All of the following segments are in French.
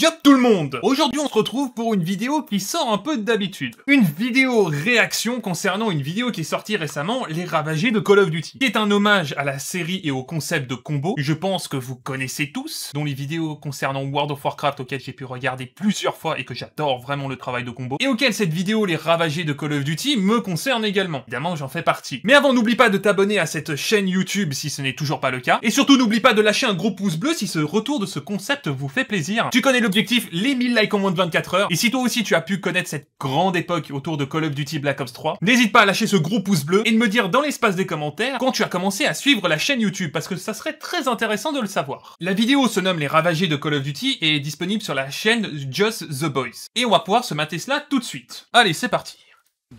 Yop tout le monde Aujourd'hui on se retrouve pour une vidéo qui sort un peu d'habitude. Une vidéo réaction concernant une vidéo qui est sortie récemment, Les Ravagés de Call of Duty. Qui est un hommage à la série et au concept de combo, je pense que vous connaissez tous, dont les vidéos concernant World of Warcraft auxquelles j'ai pu regarder plusieurs fois et que j'adore vraiment le travail de combo, et auxquelles cette vidéo Les Ravagés de Call of Duty me concerne également. Évidemment j'en fais partie. Mais avant n'oublie pas de t'abonner à cette chaîne YouTube si ce n'est toujours pas le cas, et surtout n'oublie pas de lâcher un gros pouce bleu si ce retour de ce concept vous fait plaisir. Tu connais l'objectif, les 1000 likes en moins de 24 heures. Et si toi aussi tu as pu connaître cette grande époque autour de Call of Duty Black Ops 3, n'hésite pas à lâcher ce gros pouce bleu et de me dire dans l'espace des commentaires quand tu as commencé à suivre la chaîne YouTube parce que ça serait très intéressant de le savoir. La vidéo se nomme Les Ravagés de Call of Duty et est disponible sur la chaîne Just The Boys. Et on va pouvoir se mater cela tout de suite. Allez, c'est parti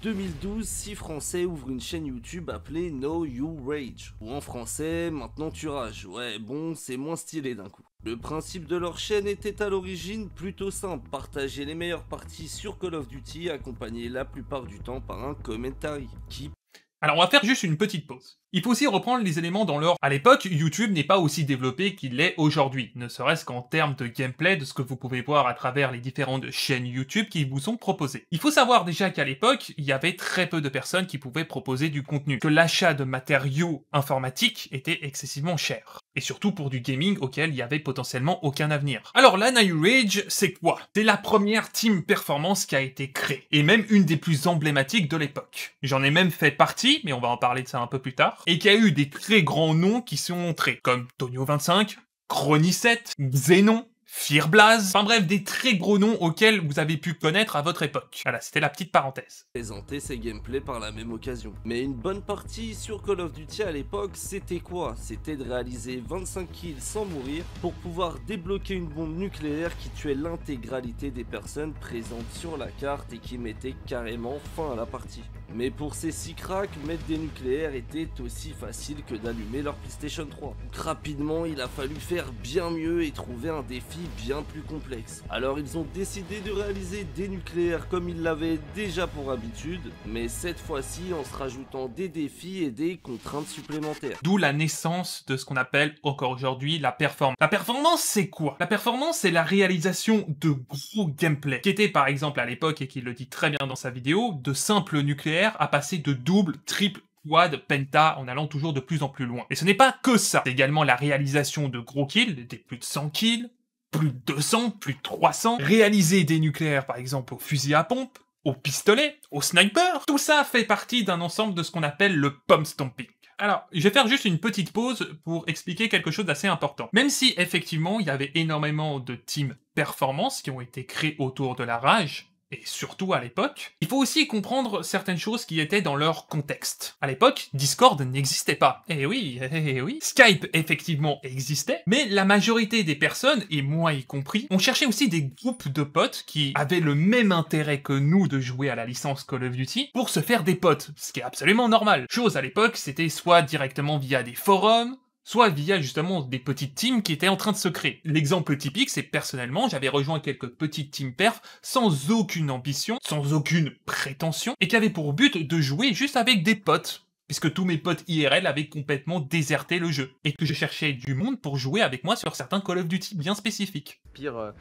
2012, 6 Français ouvrent une chaîne YouTube appelée No You Rage, ou en français, maintenant tu rages. Ouais, bon, c'est moins stylé d'un coup. Le principe de leur chaîne était à l'origine plutôt simple, partager les meilleures parties sur Call of Duty accompagné la plupart du temps par un commentary qui... Alors on va faire juste une petite pause. Il faut aussi reprendre les éléments dans leur... À l'époque, YouTube n'est pas aussi développé qu'il l'est aujourd'hui, ne serait-ce qu'en termes de gameplay de ce que vous pouvez voir à travers les différentes chaînes YouTube qui vous sont proposées. Il faut savoir déjà qu'à l'époque, il y avait très peu de personnes qui pouvaient proposer du contenu, que l'achat de matériaux informatiques était excessivement cher. Et surtout pour du gaming auquel il y avait potentiellement aucun avenir. Alors la Night Rage, c'est quoi C'est la première team performance qui a été créée, et même une des plus emblématiques de l'époque. J'en ai même fait partie, mais on va en parler de ça un peu plus tard et qu'il y a eu des très grands noms qui se sont montrés, comme Tonio 25, Chrony 7, Xenon, Fireblaze, enfin bref, des très gros noms auxquels vous avez pu connaître à votre époque. Voilà, c'était la petite parenthèse. Présenter ces gameplays par la même occasion. Mais une bonne partie sur Call of Duty à l'époque, c'était quoi C'était de réaliser 25 kills sans mourir pour pouvoir débloquer une bombe nucléaire qui tuait l'intégralité des personnes présentes sur la carte et qui mettait carrément fin à la partie. Mais pour ces 6 cracks, mettre des nucléaires était aussi facile que d'allumer leur PlayStation 3. rapidement, il a fallu faire bien mieux et trouver un défi bien plus complexe. Alors ils ont décidé de réaliser des nucléaires comme ils l'avaient déjà pour habitude, mais cette fois-ci en se rajoutant des défis et des contraintes supplémentaires. D'où la naissance de ce qu'on appelle encore aujourd'hui la performance. La performance c'est quoi La performance c'est la réalisation de gros gameplay, qui était par exemple à l'époque, et qui le dit très bien dans sa vidéo, de simple nucléaire à passer de double, triple quad, penta, en allant toujours de plus en plus loin. Et ce n'est pas que ça. C'est également la réalisation de gros kills, des plus de 100 kills, plus de 200, plus de 300, réaliser des nucléaires par exemple au fusil à pompe, au pistolet, au sniper, tout ça fait partie d'un ensemble de ce qu'on appelle le pom stomping. Alors, je vais faire juste une petite pause pour expliquer quelque chose d'assez important. Même si, effectivement, il y avait énormément de teams performance qui ont été créés autour de la rage, et surtout à l'époque, il faut aussi comprendre certaines choses qui étaient dans leur contexte. À l'époque, Discord n'existait pas. Eh oui, eh oui. Eh Skype effectivement existait, mais la majorité des personnes, et moi y compris, on cherchait aussi des groupes de potes qui avaient le même intérêt que nous de jouer à la licence Call of Duty pour se faire des potes, ce qui est absolument normal. Chose à l'époque, c'était soit directement via des forums, soit via justement des petites teams qui étaient en train de se créer. L'exemple typique, c'est personnellement, j'avais rejoint quelques petites teams perf sans aucune ambition, sans aucune prétention, et qui avaient pour but de jouer juste avec des potes puisque tous mes potes IRL avaient complètement déserté le jeu, et que je cherchais du monde pour jouer avec moi sur certains Call of Duty bien spécifiques. Pire, euh,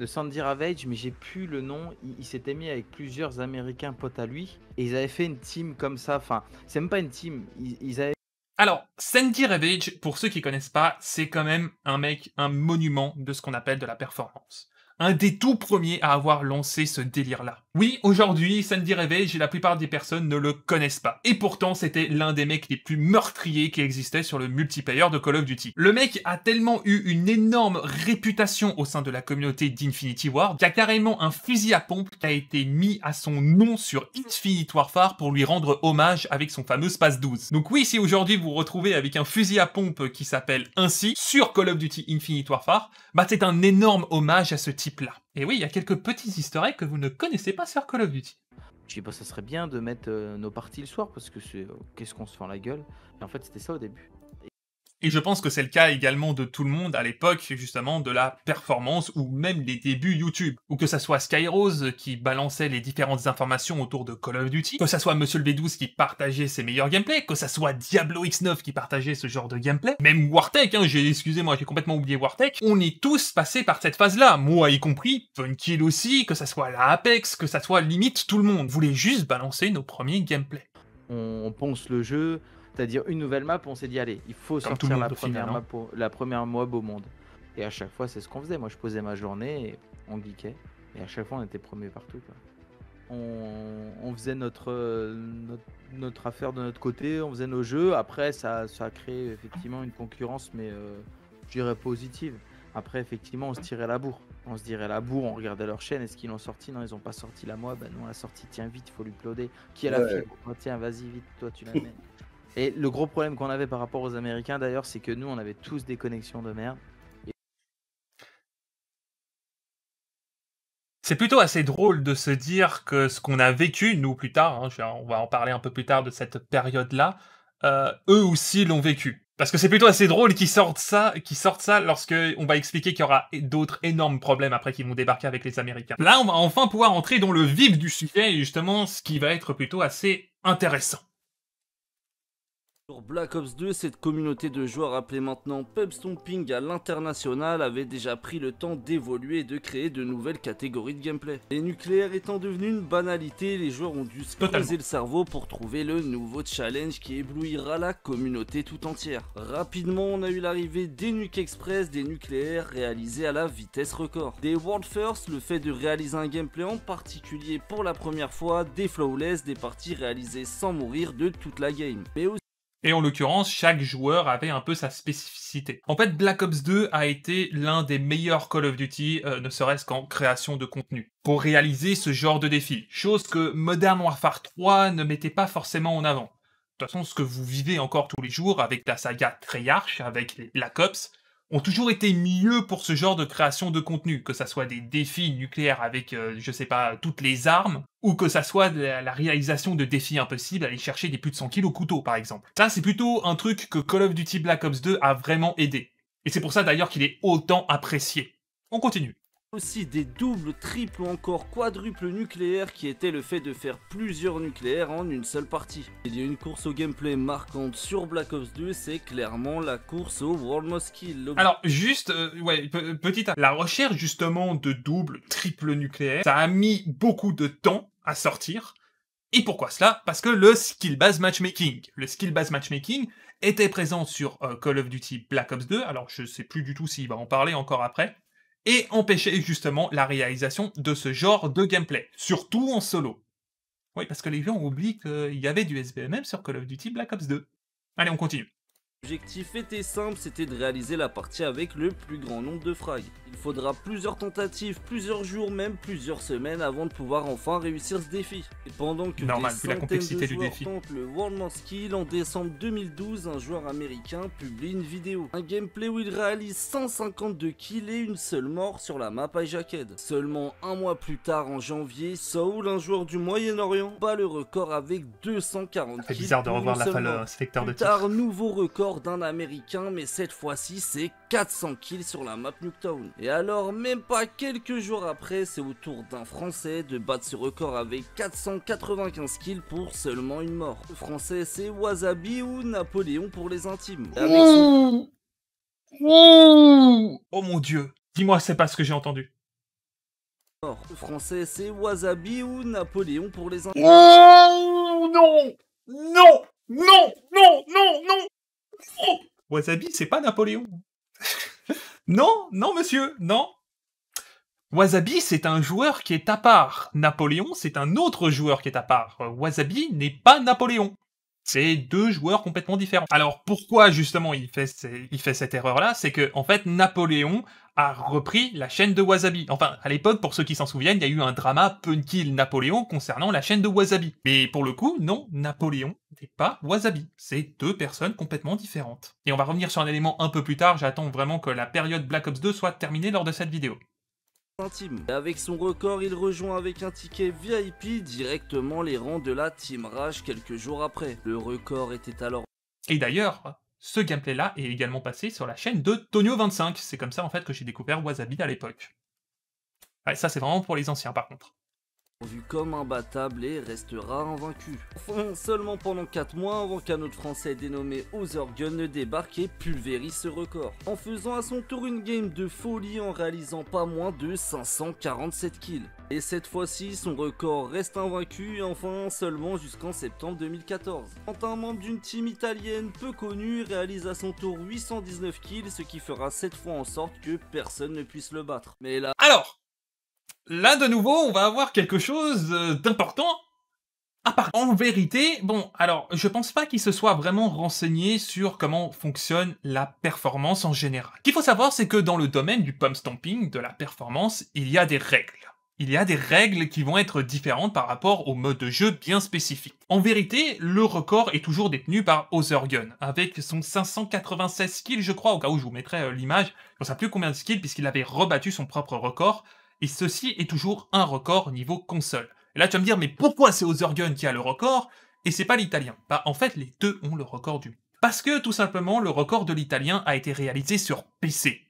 de Sandy Ravage, mais j'ai plus le nom. Il, s'était mis avec plusieurs Américains potes à lui et ils avaient fait une team comme ça. Enfin, c'est même pas une team. ils avaient alors, Sandy Ravage, pour ceux qui connaissent pas, c'est quand même un mec, un monument de ce qu'on appelle de la performance un des tout premiers à avoir lancé ce délire-là. Oui, aujourd'hui, Sandy et la plupart des personnes ne le connaissent pas. Et pourtant, c'était l'un des mecs les plus meurtriers qui existait sur le multiplayer de Call of Duty. Le mec a tellement eu une énorme réputation au sein de la communauté d'Infinity War qu'il y a carrément un fusil à pompe qui a été mis à son nom sur Infinity Warfare pour lui rendre hommage avec son fameux Space 12. Donc oui, si aujourd'hui vous vous retrouvez avec un fusil à pompe qui s'appelle ainsi sur Call of Duty Infinity Warfare, bah c'est un énorme hommage à ce type et oui, il y a quelques petits historiques que vous ne connaissez pas sur Call of Duty. Je sais pas bah, ça serait bien de mettre euh, nos parties le soir parce que c'est euh, qu'est-ce qu'on se fait la gueule. Mais en fait, c'était ça au début. Et je pense que c'est le cas également de tout le monde à l'époque, justement, de la performance ou même des débuts YouTube. Ou que ça soit Skyrose qui balançait les différentes informations autour de Call of Duty, que ça soit Monsieur le B12 qui partageait ses meilleurs gameplays, que ça soit Diablo X9 qui partageait ce genre de gameplay, même Wartech, hein, j'ai, excusez-moi, j'ai complètement oublié Wartech, on est tous passés par cette phase-là, moi y compris, Funkill aussi, que ça soit la Apex, que ça soit limite tout le monde, voulait juste balancer nos premiers gameplays. On pense le jeu, c'est-à-dire une nouvelle map, on s'est dit allez, il faut sortir la première, hein. map la première mob au monde. Et à chaque fois, c'est ce qu'on faisait. Moi, je posais ma journée, et on geekait, et à chaque fois, on était premier partout. On, faisait notre, notre, affaire de notre côté, on faisait nos jeux. Après, ça, ça a créé effectivement une concurrence, mais euh, je dirais positive. Après, effectivement, on se tirait la bourre. On se dirait la bourre, on regardait leur chaîne. Est-ce qu'ils l'ont sorti Non, ils n'ont pas sorti la mob Ben bah, non, l'a sortie, Tiens, vite, il faut l'uploader. Qui a la fille oh, Tiens, vas-y, vite, toi, tu la mets. Et le gros problème qu'on avait par rapport aux Américains, d'ailleurs, c'est que nous, on avait tous des connexions de merde. C'est plutôt assez drôle de se dire que ce qu'on a vécu, nous plus tard, hein, on va en parler un peu plus tard de cette période-là, euh, eux aussi l'ont vécu. Parce que c'est plutôt assez drôle qu'ils sortent ça, qu'ils sortent ça lorsque on va expliquer qu'il y aura d'autres énormes problèmes après qu'ils vont débarquer avec les Américains. Là, on va enfin pouvoir entrer dans le vif du sujet et justement ce qui va être plutôt assez intéressant. Sur Black Ops 2, cette communauté de joueurs appelée maintenant Pub Stomping à l'international avait déjà pris le temps d'évoluer et de créer de nouvelles catégories de gameplay. Les nucléaires étant devenus une banalité, les joueurs ont dû se creuser le cerveau pour trouver le nouveau challenge qui éblouira la communauté tout entière. Rapidement, on a eu l'arrivée des Nuke Express, des nucléaires réalisés à la vitesse record. Des World First, le fait de réaliser un gameplay en particulier pour la première fois, des Flawless, des parties réalisées sans mourir de toute la game. Et en l'occurrence, chaque joueur avait un peu sa spécificité. En fait, Black Ops 2 a été l'un des meilleurs Call of Duty, euh, ne serait-ce qu'en création de contenu, pour réaliser ce genre de défi, chose que Modern Warfare 3 ne mettait pas forcément en avant. De toute façon, ce que vous vivez encore tous les jours avec la saga Treyarch, avec les Black Ops, ont toujours été mieux pour ce genre de création de contenu, que ça soit des défis nucléaires avec, euh, je sais pas, toutes les armes, ou que ça soit la, réalisation de défis impossibles, aller chercher des plus de 100 kilos au couteau, par exemple. Ça, c'est plutôt un truc que Call of Duty Black Ops 2 a vraiment aidé. Et c'est pour ça d'ailleurs qu'il est autant apprécié. On continue aussi des doubles, triples ou encore quadruples nucléaires qui était le fait de faire plusieurs nucléaires en une seule partie. Il y a une course au gameplay marquante sur Black Ops 2, c'est clairement la course au World of Kill. Alors juste, euh, ouais, euh, petite, la recherche justement de doubles, triples nucléaires, ça a mis beaucoup de temps à sortir. Et pourquoi cela Parce que le skill-based matchmaking. Le skill base matchmaking était présent sur euh, Call of Duty Black Ops 2, alors je sais plus du tout s'il va en parler encore après, et empêcher justement la réalisation de ce genre de gameplay, surtout en solo. Oui, parce que les gens oublient qu'il y avait du SBMM sur Call of Duty Black Ops 2. Allez, on continue. L'objectif était simple, c'était de réaliser la partie avec le plus grand nombre de frags. Il faudra plusieurs tentatives, plusieurs jours, même plusieurs semaines avant de pouvoir enfin réussir ce défi. Et pendant que Normal, des centaines la de joueurs tentent le World Skill, en décembre 2012, un joueur américain publie une vidéo. Un gameplay où il réalise 152 kills et une seule mort sur la map Hijacked. Seulement un mois plus tard, en janvier, Saul, un joueur du Moyen-Orient, bat le record avec 240 kills. C'est bizarre de revoir la euh, secteur de tir. nouveau record d'un américain, mais cette fois-ci c'est 400 kills sur la map Nuketown. Et alors, même pas quelques jours après, c'est au tour d'un français de battre ce record avec 495 kills pour seulement une mort. français c'est Wasabi ou Napoléon pour les intimes. Ah, mmh. Mmh. Oh mon dieu, dis-moi c'est pas ce que j'ai entendu. français c'est Wasabi ou Napoléon pour les intimes. Mmh. non Non Non Non Non Non Wasabi, c'est pas Napoléon. non, non, monsieur, non. Wasabi, c'est un joueur qui est à part. Napoléon, c'est un autre joueur qui est à part. Wasabi n'est pas Napoléon c'est deux joueurs complètement différents. Alors pourquoi justement il fait, il fait cette erreur-là C'est que en fait Napoléon a repris la chaîne de Wasabi. Enfin, à l'époque, pour ceux qui s'en souviennent, il y a eu un drama pun-kill Napoléon concernant la chaîne de Wasabi. Mais pour le coup, non, Napoléon n'est pas Wasabi. C'est deux personnes complètement différentes. Et on va revenir sur un élément un peu plus tard, j'attends vraiment que la période Black Ops 2 soit terminée lors de cette vidéo. Intime. Avec son record, il rejoint avec un ticket VIP directement les rangs de la Team Rage quelques jours après. Le record était alors... Et d'ailleurs, ce gameplay-là est également passé sur la chaîne de Tonio25. C'est comme ça en fait que j'ai découvert Wasabi à l'époque. Ouais, ça c'est vraiment pour les anciens par contre vu comme imbattable et restera invaincu. Enfin, seulement pendant 4 mois avant qu'un autre français dénommé Gun ne débarque et pulvérise ce record, en faisant à son tour une game de folie en réalisant pas moins de 547 kills. Et cette fois-ci, son record reste invaincu, enfin seulement jusqu'en septembre 2014. Quand un membre d'une team italienne peu connue réalise à son tour 819 kills, ce qui fera cette fois en sorte que personne ne puisse le battre. Mais là... Alors là de nouveau, on va avoir quelque chose euh, d'important. À ah, part, en vérité, bon, alors, je pense pas qu'il se soit vraiment renseigné sur comment fonctionne la performance en général. Ce qu'il faut savoir, c'est que dans le domaine du pump stomping, de la performance, il y a des règles. Il y a des règles qui vont être différentes par rapport au mode de jeu bien spécifique. En vérité, le record est toujours détenu par Gun, avec son 596 skills, je crois, au cas où je vous mettrai euh, l'image, On ne sais plus combien de skills, puisqu'il avait rebattu son propre record, et ceci est toujours un record niveau console. Et là, tu vas me dire, mais pourquoi c'est Othergun qui a le record et c'est pas l'italien Bah, en fait, les deux ont le record du. Parce que tout simplement, le record de l'italien a été réalisé sur PC.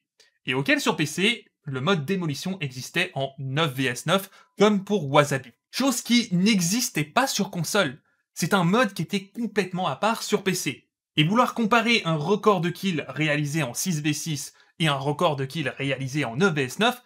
Et auquel sur PC, le mode démolition existait en 9 vs 9, comme pour Wasabi. Chose qui n'existait pas sur console. C'est un mode qui était complètement à part sur PC. Et vouloir comparer un record de kill réalisé en 6v6 et un record de kill réalisé en 9 vs 9,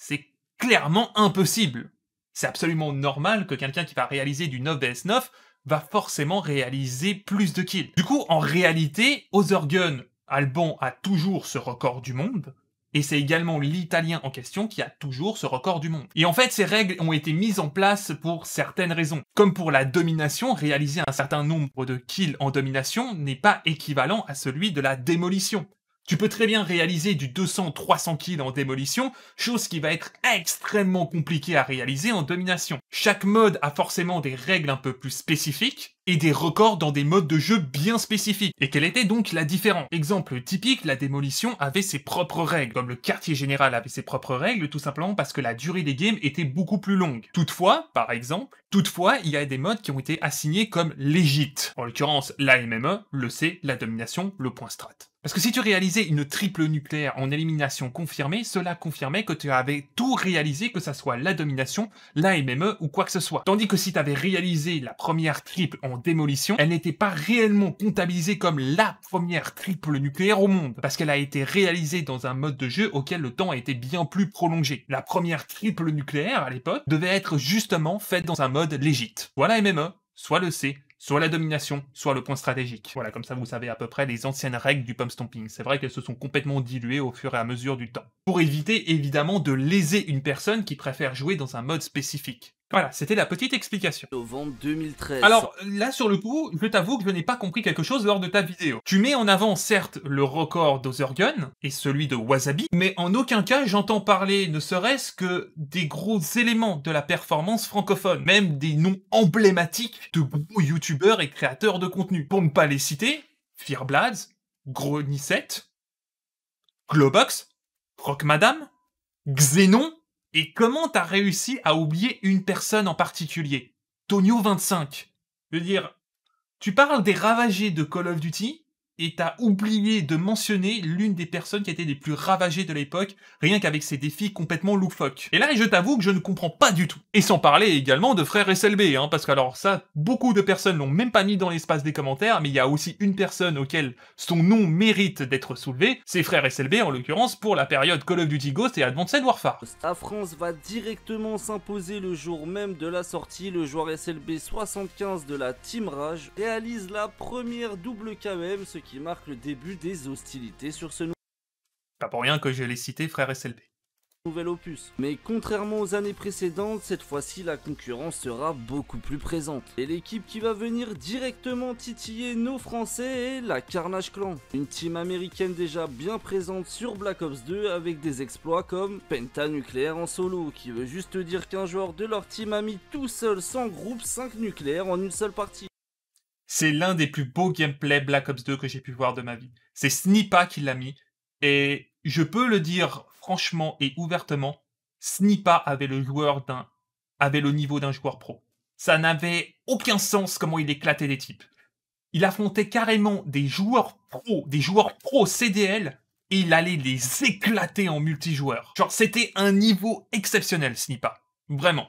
c'est clairement impossible. C'est absolument normal que quelqu'un qui va réaliser du 9 bs 9 va forcément réaliser plus de kills. Du coup, en réalité, Othergun Alban a toujours ce record du monde, et c'est également l'Italien en question qui a toujours ce record du monde. Et en fait, ces règles ont été mises en place pour certaines raisons. Comme pour la domination, réaliser un certain nombre de kills en domination n'est pas équivalent à celui de la démolition. Tu peux très bien réaliser du 200-300 kills en démolition, chose qui va être extrêmement compliquée à réaliser en domination. Chaque mode a forcément des règles un peu plus spécifiques, et des records dans des modes de jeu bien spécifiques. Et quelle était donc la différence Exemple typique, la démolition avait ses propres règles, comme le quartier général avait ses propres règles, tout simplement parce que la durée des games était beaucoup plus longue. Toutefois, par exemple, toutefois, il y a des modes qui ont été assignés comme l'Egypte. En l'occurrence, la MME, le C, la domination, le point strat. Parce que si tu réalisais une triple nucléaire en élimination confirmée, cela confirmait que tu avais tout réalisé, que ça soit la domination, la MME ou quoi que ce soit. Tandis que si tu avais réalisé la première triple en démolition, elle n'était pas réellement comptabilisée comme la première triple nucléaire au monde, parce qu'elle a été réalisée dans un mode de jeu auquel le temps a été bien plus prolongé. La première triple nucléaire, à l'époque, devait être justement faite dans un mode légite. Voilà MME, soit le C, soit la domination, soit le point stratégique. Voilà, comme ça vous savez à peu près les anciennes règles du pump stomping. C'est vrai qu'elles se sont complètement diluées au fur et à mesure du temps. Pour éviter évidemment de léser une personne qui préfère jouer dans un mode spécifique. Voilà, c'était la petite explication. Novembre 2013. Alors là, sur le coup, je t'avoue que je n'ai pas compris quelque chose lors de ta vidéo. Tu mets en avant, certes, le record d'Othergun et celui de Wasabi, mais en aucun cas j'entends parler, ne serait-ce que des gros éléments de la performance francophone, même des noms emblématiques de gros youtubeurs et créateurs de contenu. Pour ne pas les citer, Fearblads, Gronisette, Globox, Rock Madame, Xenon, et comment t'as réussi à oublier une personne en particulier Tonio 25. Je veux dire, tu parles des ravagés de Call of Duty, et t'as oublié de mentionner l'une des personnes qui étaient les plus ravagées de l'époque, rien qu'avec ses défis complètement loufoques. Et là, je t'avoue que je ne comprends pas du tout. Et sans parler également de frère SLB, hein, parce que alors ça, beaucoup de personnes l'ont même pas mis dans l'espace des commentaires, mais il y a aussi une personne auquel son nom mérite d'être soulevé, c'est frère SLB en l'occurrence pour la période Call of Duty Ghost et Advanced Warfare. La France va directement s'imposer le jour même de la sortie, le joueur SLB 75 de la Team Rage réalise la première double KM, ce qui qui marque le début des hostilités sur ce nouveau. Pas pour rien que je l'ai cité, frère SLP. Nouvel opus. Mais contrairement aux années précédentes, cette fois-ci la concurrence sera beaucoup plus présente. Et l'équipe qui va venir directement titiller nos Français est la Carnage Clan. Une team américaine déjà bien présente sur Black Ops 2 avec des exploits comme Penta nucléaire en solo, qui veut juste dire qu'un joueur de leur team a mis tout seul sans groupe 5 nucléaires en une seule partie c'est l'un des plus beaux gameplay Black Ops 2 que j'ai pu voir de ma vie. C'est Snipa qui l'a mis. Et je peux le dire franchement et ouvertement, Snipa avait le d'un, avait le niveau d'un joueur pro. Ça n'avait aucun sens comment il éclatait des types. Il affrontait carrément des joueurs pro, des joueurs pro CDL, et il allait les éclater en multijoueur. Genre, c'était un niveau exceptionnel, Snipa. Vraiment.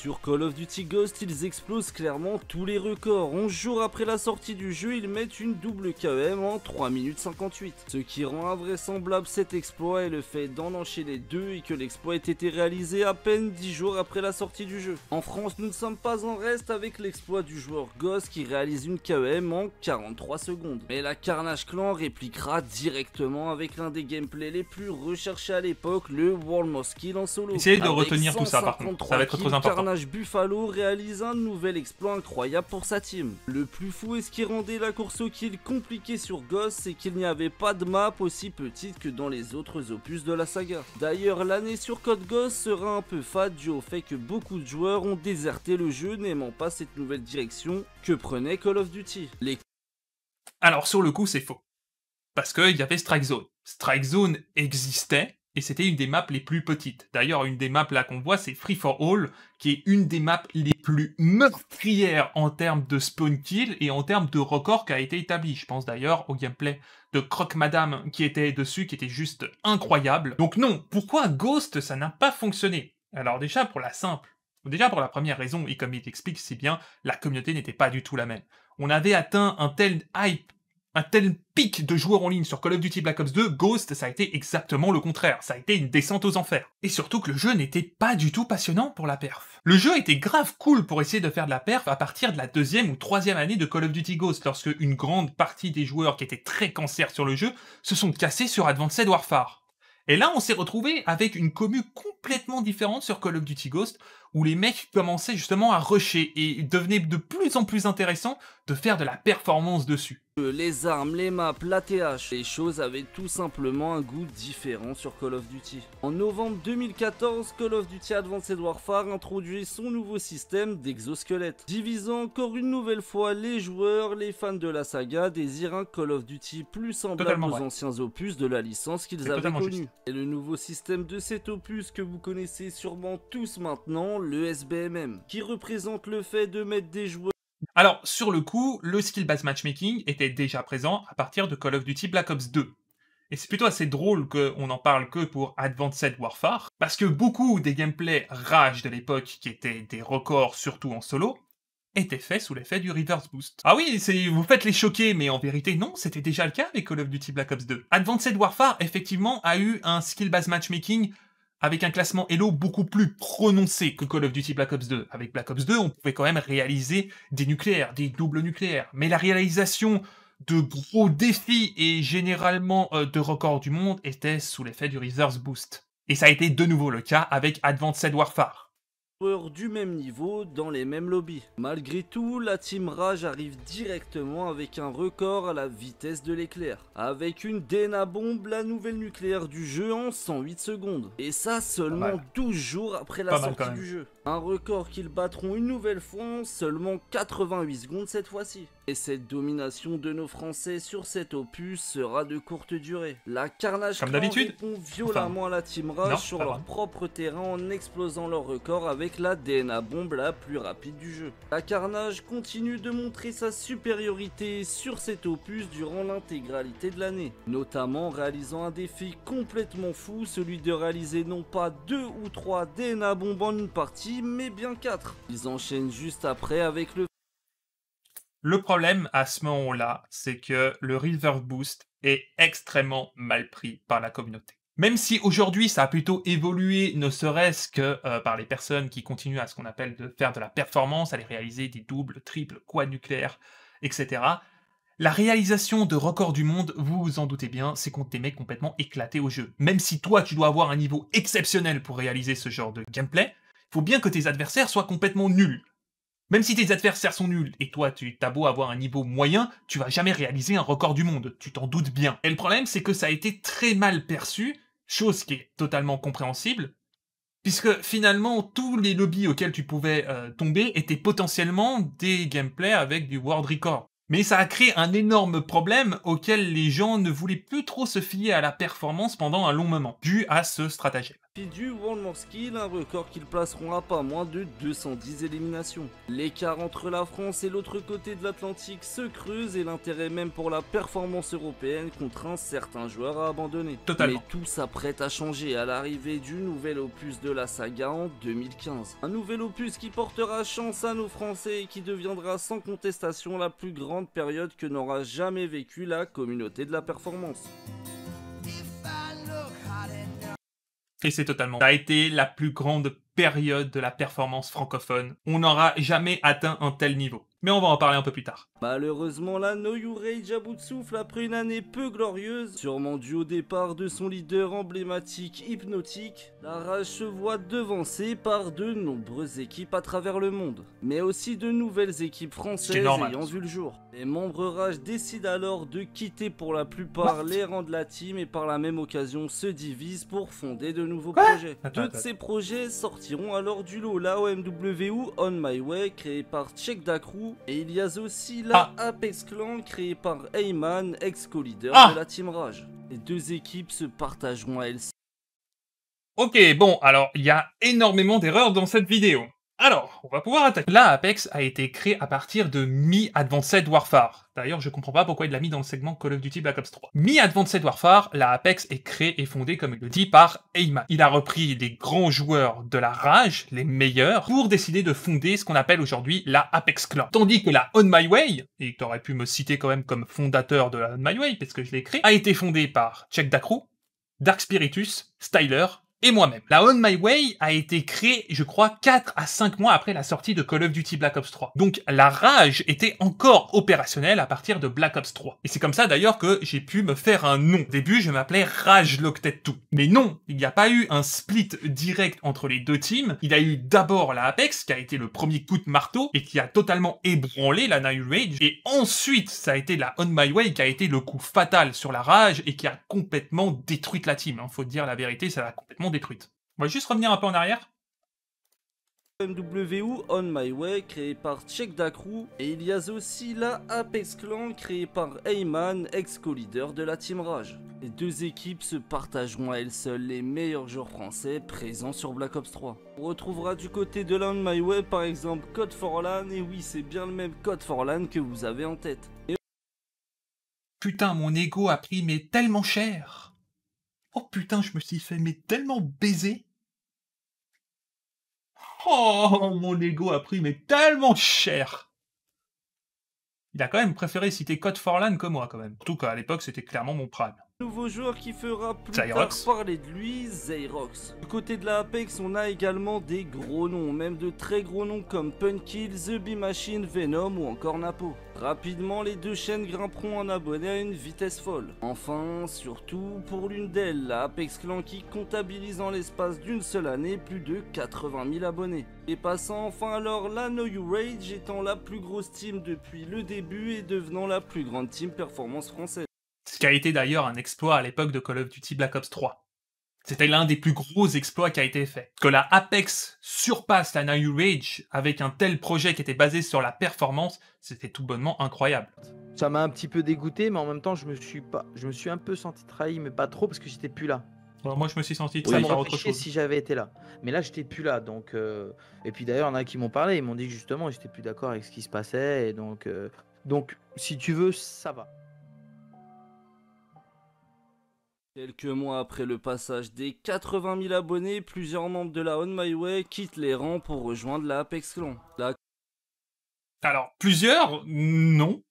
Sur Call of Duty Ghost, ils explosent clairement tous les records. 11 jours après la sortie du jeu, ils mettent une double KM en 3 minutes 58. Ce qui rend invraisemblable cet exploit et le fait d'en enchaîner deux et que l'exploit ait été réalisé à peine 10 jours après la sortie du jeu. En France, nous ne sommes pas en reste avec l'exploit du joueur Ghost qui réalise une KM en 43 secondes. Mais la Carnage Clan répliquera directement avec l'un des gameplays les plus recherchés à l'époque, le World Kill en solo. Essayez de retenir tout ça par contre, ça va être très important. Buffalo réalise un nouvel exploit incroyable pour sa team. Le plus fou est ce qui rendait la course au kill compliquée sur Ghost, c'est qu'il n'y avait pas de map aussi petite que dans les autres opus de la saga. D'ailleurs, l'année sur Code Ghost sera un peu fade dû au fait que beaucoup de joueurs ont déserté le jeu n'aimant pas cette nouvelle direction que prenait Call of Duty. Les... Alors sur le coup, c'est faux. Parce qu'il y avait Strike Zone. Strike Zone existait, et c'était une des maps les plus petites. D'ailleurs, une des maps là qu'on voit, c'est Free for All, qui est une des maps les plus meurtrières en termes de spawn kill et en termes de record qui a été établi. Je pense d'ailleurs au gameplay de Croc Madame qui était dessus, qui était juste incroyable. Donc non, pourquoi Ghost, ça n'a pas fonctionné Alors déjà, pour la simple. Déjà pour la première raison, et comme il explique si bien, la communauté n'était pas du tout la même. On avait atteint un tel hype un tel pic de joueurs en ligne sur Call of Duty Black Ops 2, Ghost, ça a été exactement le contraire, ça a été une descente aux enfers. Et surtout que le jeu n'était pas du tout passionnant pour la perf. Le jeu était grave cool pour essayer de faire de la perf à partir de la deuxième ou troisième année de Call of Duty Ghost, lorsque une grande partie des joueurs qui étaient très cancer sur le jeu se sont cassés sur Advanced Warfare. Et là, on s'est retrouvé avec une commu complètement différente sur Call of Duty Ghost, où les mecs commençaient justement à rusher et il devenait de plus en plus intéressant de faire de la performance dessus. Euh, les armes, les maps, la TH, les choses avaient tout simplement un goût différent sur Call of Duty. En novembre 2014, Call of Duty Advanced Warfare introduit son nouveau système d'exosquelette, divisant encore une nouvelle fois les joueurs, les fans de la saga désirent un Call of Duty plus semblable aux anciens opus de la licence qu'ils avaient connue. Et le nouveau système de cet opus que vous connaissez sûrement tous maintenant le SBMM, qui représente le fait de mettre des joueurs alors, sur le coup, le skill-based matchmaking était déjà présent à partir de Call of Duty Black Ops 2. Et c'est plutôt assez drôle qu'on n'en parle que pour Advanced Warfare, parce que beaucoup des gameplays rage de l'époque, qui étaient des records surtout en solo, étaient faits sous l'effet du reverse boost. Ah oui, vous faites les choquer, mais en vérité non, c'était déjà le cas avec Call of Duty Black Ops 2. Advanced Warfare, effectivement, a eu un skill-based matchmaking avec un classement Hello beaucoup plus prononcé que Call of Duty Black Ops 2. Avec Black Ops 2, on pouvait quand même réaliser des nucléaires, des doubles nucléaires. Mais la réalisation de gros défis et généralement euh, de records du monde était sous l'effet du Reverse Boost. Et ça a été de nouveau le cas avec Advanced Warfare du même niveau dans les mêmes lobbies. Malgré tout, la Team Rage arrive directement avec un record à la vitesse de l'éclair. Avec une déna bombe, la nouvelle nucléaire du jeu en 108 secondes. Et ça seulement 12 jours après la sortie du jeu. Un record qu'ils battront une nouvelle fois en seulement 88 secondes cette fois-ci. Et cette domination de nos Français sur cet opus sera de courte durée. La Carnage répond violemment à la Team Rush sur leur propre terrain en explosant leur record avec la DNA bombe la plus rapide du jeu. La Carnage continue de montrer sa supériorité sur cet opus durant l'intégralité de l'année, notamment réalisant un défi complètement fou, celui de réaliser non pas deux ou trois DNA bombes en une partie, mais bien 4. Ils enchaînent juste après avec le... Le problème à ce moment-là, c'est que le River Boost est extrêmement mal pris par la communauté. Même si aujourd'hui ça a plutôt évolué, ne serait-ce que euh, par les personnes qui continuent à ce qu'on appelle de faire de la performance, à les réaliser des doubles, triples, quad nucléaires, etc. La réalisation de records du monde, vous vous en doutez bien, c'est qu'on des complètement éclaté au jeu. Même si toi tu dois avoir un niveau exceptionnel pour réaliser ce genre de gameplay, faut bien que tes adversaires soient complètement nuls. Même si tes adversaires sont nuls et toi tu t'as beau avoir un niveau moyen, tu vas jamais réaliser un record du monde, tu t'en doutes bien. Et le problème c'est que ça a été très mal perçu, chose qui est totalement compréhensible, puisque finalement tous les lobbies auxquels tu pouvais euh, tomber étaient potentiellement des gameplays avec du world record. Mais ça a créé un énorme problème auquel les gens ne voulaient plus trop se fier à la performance pendant un long moment, dû à ce stratagème du World Skill, un record qu'ils placeront à pas moins de 210 éliminations. L'écart entre la France et l'autre côté de l'Atlantique se creuse et l'intérêt même pour la performance européenne contraint certains joueurs à abandonner. Mais tout s'apprête à changer à l'arrivée du nouvel opus de la saga en 2015. Un nouvel opus qui portera chance à nos Français et qui deviendra sans contestation la plus grande période que n'aura jamais vécu la communauté de la performance. Et c'est totalement. Ça a été la plus grande période de la performance francophone. On n'aura jamais atteint un tel niveau mais on va en parler un peu plus tard. Malheureusement, la Noyurei souffle après une année peu glorieuse, sûrement due au départ de son leader emblématique hypnotique, La rage se voit devancée par de nombreuses équipes à travers le monde, mais aussi de nouvelles équipes françaises ayant vu le jour. Les membres Rage décident alors de quitter pour la plupart les rangs de la team et par la même occasion se divisent pour fonder de nouveaux projets. Deux de ces projets sortiront alors du lot. La ou On My Way, créée par Check Dacru, et il y a aussi la ah. Apex Clan créée par Eyman, ex-co-leader ah. de la Team Rage. Les deux équipes se partageront à elles. Ok, bon, alors il y a énormément d'erreurs dans cette vidéo. Alors, on va pouvoir attaquer. Là, Apex a été créé à partir de mi-Advanced Warfare. D'ailleurs, je comprends pas pourquoi il l'a mis dans le segment Call of Duty Black Ops 3. Mi-Advanced Warfare, la Apex est créée et fondée, comme il le dit, par Eyman. Il a repris les grands joueurs de la rage, les meilleurs, pour décider de fonder ce qu'on appelle aujourd'hui la Apex Clan. Tandis que la On My Way, et tu aurais pu me citer quand même comme fondateur de la On My Way, parce que je l'ai créé, a été fondée par Chuck Dacru, Dark Spiritus, Styler et moi-même. La On My Way a été créée, je crois, 4 à 5 mois après la sortie de Call of Duty Black Ops 3. Donc la rage était encore opérationnelle à partir de Black Ops 3. Et c'est comme ça d'ailleurs que j'ai pu me faire un nom. Au début, je m'appelais Rage Loctet Tout. Mais non, il n'y a pas eu un split direct entre les deux teams. Il y a eu d'abord la Apex, qui a été le premier coup de marteau et qui a totalement ébranlé la Night Rage. Et ensuite, ça a été la On My Way qui a été le coup fatal sur la rage et qui a complètement détruit la team. Il hein, Faut dire la vérité, ça a complètement détruite. On va juste revenir un peu en arrière. MWU On My Way créé par Check Dacru et il y a aussi la Apex Clan créé par Eyman, ex-co-leader de la Team Rage. Les deux équipes se partageront à elles seules les meilleurs joueurs français présents sur Black Ops 3. On retrouvera du côté de l'On My Way par exemple Code Forlan et oui c'est bien le même Code lan que vous avez en tête. Putain mon ego a pris mais tellement cher Oh putain, je me suis fait mais tellement baiser. Oh, mon ego a pris mais tellement cher. Il a quand même préféré citer Code Forlan que moi quand même. tout cas, à l'époque, c'était clairement mon prime. Nouveau joueur qui fera plus tard parler de lui, Zayrox. Du côté de la Apex, on a également des gros noms, même de très gros noms comme Punkill, The Bee Machine, Venom ou encore Napo. Rapidement, les deux chaînes grimperont en abonnés à une vitesse folle. Enfin, surtout pour l'une d'elles, la Apex Clan qui comptabilise en l'espace d'une seule année plus de 80 000 abonnés. Et passant enfin alors la No Rage étant la plus grosse team depuis le début et devenant la plus grande team performance française. Ce qui a été d'ailleurs un exploit à l'époque de Call of Duty Black Ops 3. C'était l'un des plus gros exploits qui a été fait. Que la Apex surpasse la New Rage avec un tel projet qui était basé sur la performance, c'était tout bonnement incroyable. Ça m'a un petit peu dégoûté, mais en même temps, je me suis pas, je me suis un peu senti trahi, mais pas trop parce que j'étais plus là. Alors moi, je me suis senti trahi par autre chose. Si j'avais été là, mais là, j'étais plus là, donc. Euh, et puis d'ailleurs, il y en a qui m'ont parlé, ils m'ont dit que justement, j'étais plus d'accord avec ce qui se passait, et donc. Euh, donc, si tu veux, ça va. Quelques mois après le passage des 80 000 abonnés, plusieurs membres de la On My Way quittent les rangs pour rejoindre la Apex Clan. Alors, plusieurs, non.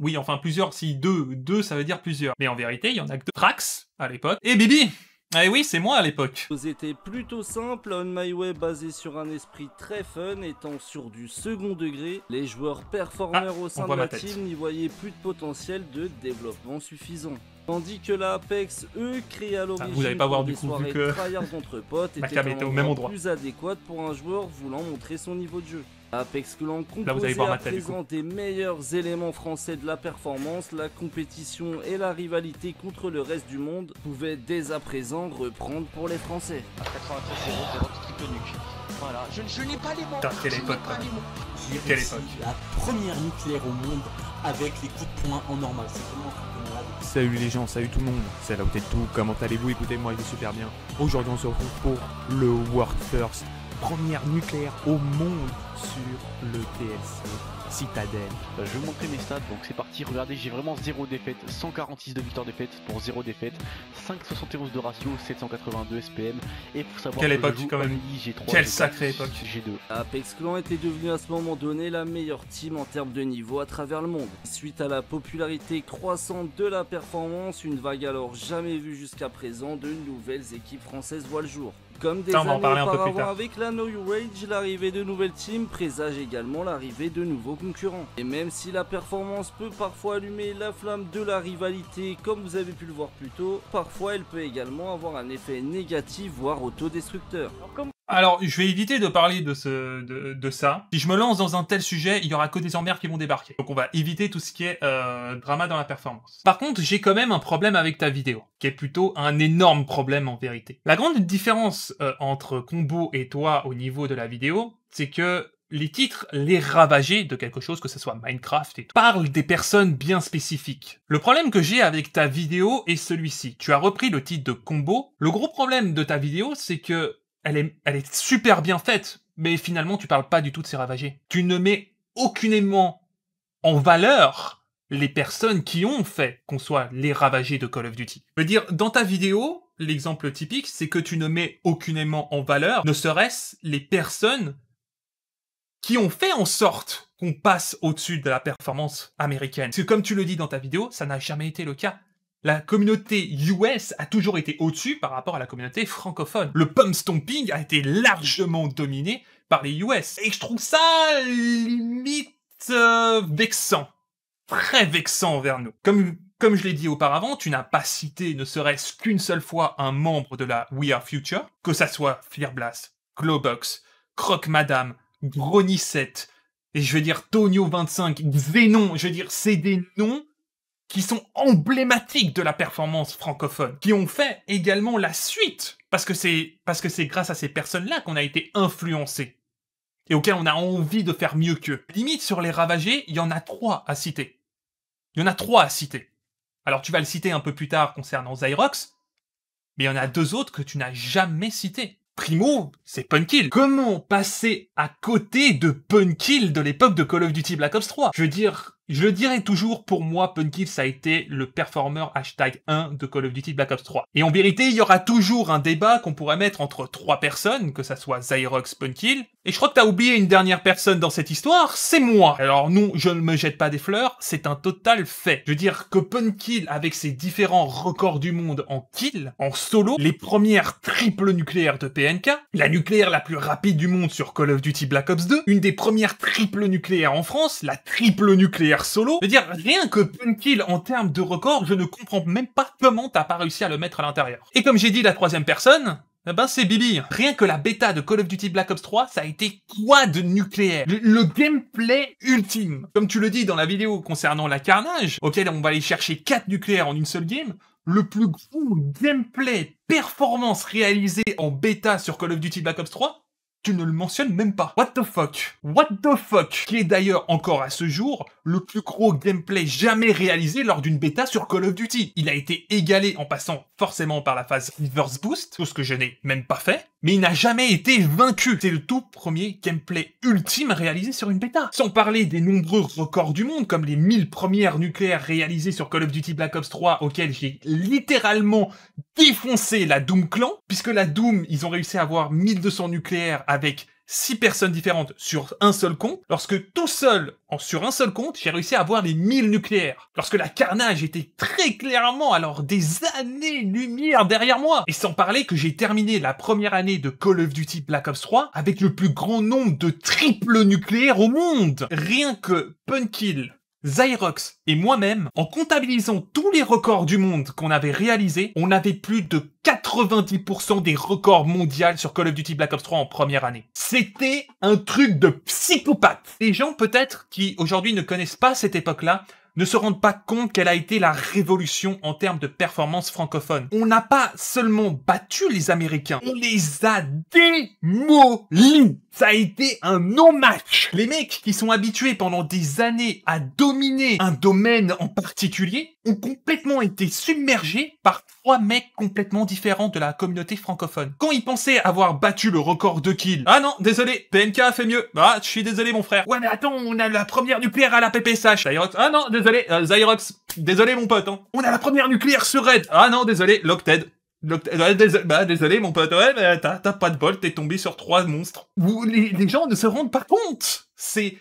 Oui, enfin, plusieurs, si deux, deux, ça veut dire plusieurs. Mais en vérité, il y en a que deux. Trax, à l'époque, et Bibi ah oui, c'est moi à l'époque. C'était plutôt simple, On My Way basé sur un esprit très fun, étant sur du second degré. Les joueurs performeurs ah, au sein de la team n'y voyaient plus de potentiel de développement suffisant. Tandis que la Apex, eux, Créé à ah, l'origine vous pas voir, du coup, que... entre potes, était au même endroit. plus adéquate pour un joueur voulant montrer son niveau de jeu. Apex Clan composé à présent des meilleurs éléments français de la performance, la compétition et la rivalité contre le reste du monde pouvaient dès à présent reprendre pour les Français. Voilà, je, je n'ai pas les mots. quelle époque, La première nucléaire au monde avec les coups de poing en normal. C'est vraiment Salut les gens, salut tout le monde, c'est la de tout, comment allez-vous Écoutez-moi, il est super bien. Aujourd'hui on se retrouve pour le World First, première nucléaire au monde sur le TLC Citadel. Euh, je vais vous montrer mes stats, donc c'est parti. Regardez, j'ai vraiment 0 défaite, 146 de victoire défaite pour 0 défaite, 5,71 de ratio, 782 SPM. Et pour savoir Quelle époque, quand même. j'ai Quelle sacrée époque. j'ai 2 Apex Clan était devenu à ce moment donné la meilleure team en termes de niveau à travers le monde. Suite à la popularité croissante de la performance, une vague alors jamais vue jusqu'à présent de nouvelles équipes françaises voient le jour. Comme des années auparavant avec la No Rage, l'arrivée de nouvelles teams présage également l'arrivée de nouveaux concurrents. Et même si la performance peut parfois allumer la flamme de la rivalité, comme vous avez pu le voir plus tôt, parfois elle peut également avoir un effet négatif voire autodestructeur. Alors, je vais éviter de parler de, ce, de, ça. Si je me lance dans un tel sujet, il y aura que des emmerdes qui vont débarquer. Donc, on va éviter tout ce qui est euh, drama dans la performance. Par contre, j'ai quand même un problème avec ta vidéo, qui est plutôt un énorme problème en vérité. La grande différence euh, entre Combo et toi au niveau de la vidéo, c'est que les titres, les ravagés de quelque chose, que ce soit Minecraft et tout, parlent des personnes bien spécifiques. Le problème que j'ai avec ta vidéo est celui-ci. Tu as repris le titre de combo. Le gros problème de ta vidéo, c'est que elle est, super bien faite, mais finalement, tu parles pas du tout de ces ravagés. Tu ne mets aucunement en valeur les personnes qui ont fait qu'on soit les ravagés de Call of Duty. Je veux dire, dans ta vidéo, l'exemple typique, c'est que tu ne mets aucunement en valeur, ne serait-ce les personnes qui ont fait en sorte qu'on passe au-dessus de la performance américaine. Parce que comme tu le dis dans ta vidéo, ça n'a jamais été le cas. La communauté US a toujours été au-dessus par rapport à la communauté francophone. Le pump stomping a été largement dominé par les US. Et je trouve ça limite euh, vexant. Très vexant envers nous. Comme, comme je l'ai dit auparavant, tu n'as pas cité ne serait-ce qu'une seule fois un membre de la We Are Future, que ça soit Fireblast, Globox, Croque Madame, gronisette et je veux dire Tonio 25, Xenon, je veux dire, c'est des noms qui sont emblématiques de la performance francophone, qui ont fait également la suite, parce que c'est parce que c'est grâce à ces personnes-là qu'on a été influencé et auxquelles on a envie de faire mieux qu'eux. Limite sur les ravagés, il y en a trois à citer. Il y en a trois à citer. Alors tu vas le citer un peu plus tard concernant Xyrox, mais il y en a deux autres que tu n'as jamais cités. Primo, c'est Punkill. Comment passer à côté de Punkill de l'époque de Call of Duty Black Ops 3 Je veux dire, je le dirai toujours, pour moi, Punkif, ça a été le performer hashtag 1 de Call of Duty Black Ops 3. Et en vérité, il y aura toujours un débat qu'on pourrait mettre entre trois personnes, que ça soit Zyrox Punkill... Et je crois que t'as oublié une dernière personne dans cette histoire, c'est moi. Alors non, je ne me jette pas des fleurs, c'est un total fait. Je veux dire que Kill, avec ses différents records du monde en kill, en solo, les premières triples nucléaires de PNK, la nucléaire la plus rapide du monde sur Call of Duty Black Ops 2, une des premières triples nucléaires en France, la triple nucléaire solo. Je veux dire, rien que Kill en termes de record, je ne comprends même pas comment t'as pas réussi à le mettre à l'intérieur. Et comme j'ai dit la troisième personne, eh ben c'est Bibi. Rien que la bêta de Call of Duty Black Ops 3, ça a été quoi de nucléaire le, gameplay ultime. Comme tu le dis dans la vidéo concernant la carnage, auquel on va aller chercher 4 nucléaires en une seule game, le plus gros gameplay performance réalisé en bêta sur Call of Duty Black Ops 3, tu ne le mentionnes même pas. What the fuck What the fuck Qui est d'ailleurs encore à ce jour le plus gros gameplay jamais réalisé lors d'une bêta sur Call of Duty. Il a été égalé en passant forcément par la phase Reverse Boost, chose que je n'ai même pas fait, mais il n'a jamais été vaincu. C'est le tout premier gameplay ultime réalisé sur une bêta. Sans parler des nombreux records du monde, comme les 1000 premières nucléaires réalisées sur Call of Duty Black Ops 3, auxquelles j'ai littéralement défoncer la Doom Clan, puisque la Doom, ils ont réussi à avoir 1200 nucléaires avec 6 personnes différentes sur un seul compte, lorsque tout seul, sur un seul compte, j'ai réussi à avoir les 1000 nucléaires. Lorsque la carnage était très clairement, alors des années-lumière derrière moi. Et sans parler que j'ai terminé la première année de Call of Duty Black Ops 3 avec le plus grand nombre de triples nucléaires au monde. Rien que Punkill. Zyrox et moi-même, en comptabilisant tous les records du monde qu'on avait réalisés, on avait plus de 90% des records mondiaux sur Call of Duty Black Ops 3 en première année. C'était un truc de psychopathe. Les gens peut-être qui aujourd'hui ne connaissent pas cette époque-là ne se rendent pas compte quelle a été la révolution en termes de performance francophone. On n'a pas seulement battu les Américains, on les a démolis. Ça a été un non-match. Les mecs qui sont habitués pendant des années à dominer un domaine en particulier ont complètement été submergés par trois mecs complètement différents de la communauté francophone. Quand ils pensaient avoir battu le record de kills, ah non, désolé, PNK a fait mieux. Ah, je suis désolé mon frère. Ouais mais attends, on a la première nucléaire à la PPSH. Ah non, désolé, Zyrox, euh, désolé mon pote, hein. On a la première nucléaire sur Red. Ah non, désolé, Locted. désolé, bah, désolé mon pote, ouais, bah, t'as pas de bol, t'es tombé sur trois monstres. Où les, gens ne se rendent pas compte. C'est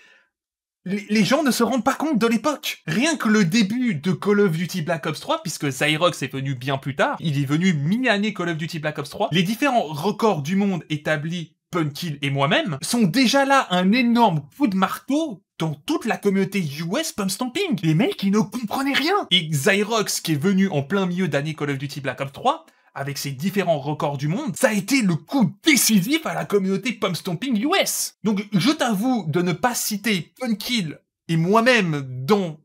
les gens ne se rendent pas compte de l'époque. Rien que le début de Call of Duty Black Ops 3, puisque Zyrox est venu bien plus tard, il est venu mi-année Call of Duty Black Ops 3, les différents records du monde établis Punkil et moi-même, sont déjà là un énorme coup de marteau dans toute la communauté US pump stomping Les mecs, ils ne comprenaient rien. Et Xyrox, qui est venu en plein milieu d'année Call of Duty Black Ops 3, avec ses différents records du monde, ça a été le coup décisif à la communauté pump stomping US. Donc, je t'avoue de ne pas citer Funkill et moi-même dans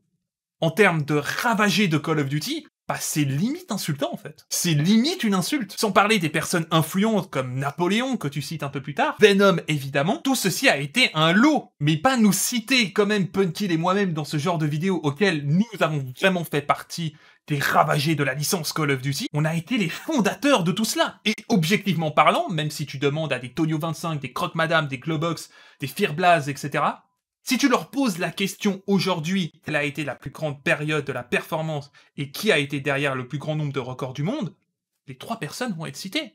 en termes de ravagés de Call of Duty, bah, c'est limite insultant en fait. C'est limite une insulte. Sans parler des personnes influentes comme Napoléon que tu cites un peu plus tard, Venom évidemment, tout ceci a été un lot. Mais pas nous citer quand même Punky et moi-même dans ce genre de vidéo auquel nous avons vraiment fait partie des ravagés de la licence Call of Duty, on a été les fondateurs de tout cela. Et objectivement parlant, même si tu demandes à des Tonio 25, des Croque Madame, des Globox, des Fearblaze, etc., si tu leur poses la question aujourd'hui, quelle a été la plus grande période de la performance et qui a été derrière le plus grand nombre de records du monde, les trois personnes vont être citées.